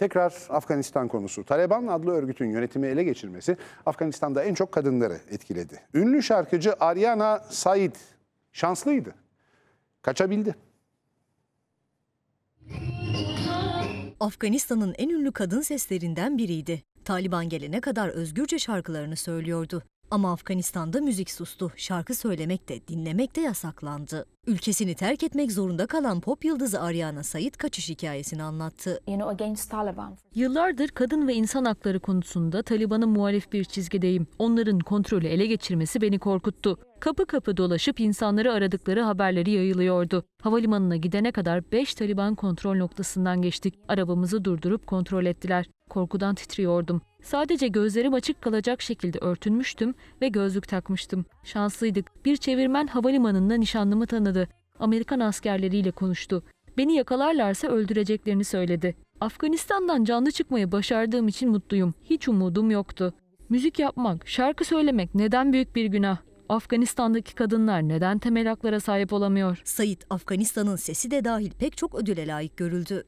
Tekrar Afganistan konusu. Taliban adlı örgütün yönetimi ele geçirmesi Afganistan'da en çok kadınları etkiledi. Ünlü şarkıcı Ariana Said şanslıydı. Kaçabildi. Afganistan'ın en ünlü kadın seslerinden biriydi. Taliban gelene kadar özgürce şarkılarını söylüyordu. Ama Afganistan'da müzik sustu, şarkı söylemek de dinlemek de yasaklandı. Ülkesini terk etmek zorunda kalan pop yıldızı Ariana Said kaçış hikayesini anlattı. Yıllardır kadın ve insan hakları konusunda Taliban'ın muhalif bir çizgideyim. Onların kontrolü ele geçirmesi beni korkuttu. Kapı kapı dolaşıp insanları aradıkları haberleri yayılıyordu. Havalimanına gidene kadar 5 Taliban kontrol noktasından geçtik. Arabamızı durdurup kontrol ettiler. Korkudan titriyordum. Sadece gözlerim açık kalacak şekilde örtünmüştüm ve gözlük takmıştım. Şanslıydık. Bir çevirmen havalimanında nişanlımı tanıdı. Amerikan askerleriyle konuştu. Beni yakalarlarsa öldüreceklerini söyledi. Afganistan'dan canlı çıkmayı başardığım için mutluyum. Hiç umudum yoktu. Müzik yapmak, şarkı söylemek neden büyük bir günah? Afganistan'daki kadınlar neden temel haklara sahip olamıyor? Sayit Afganistan'ın sesi de dahil pek çok ödüle layık görüldü.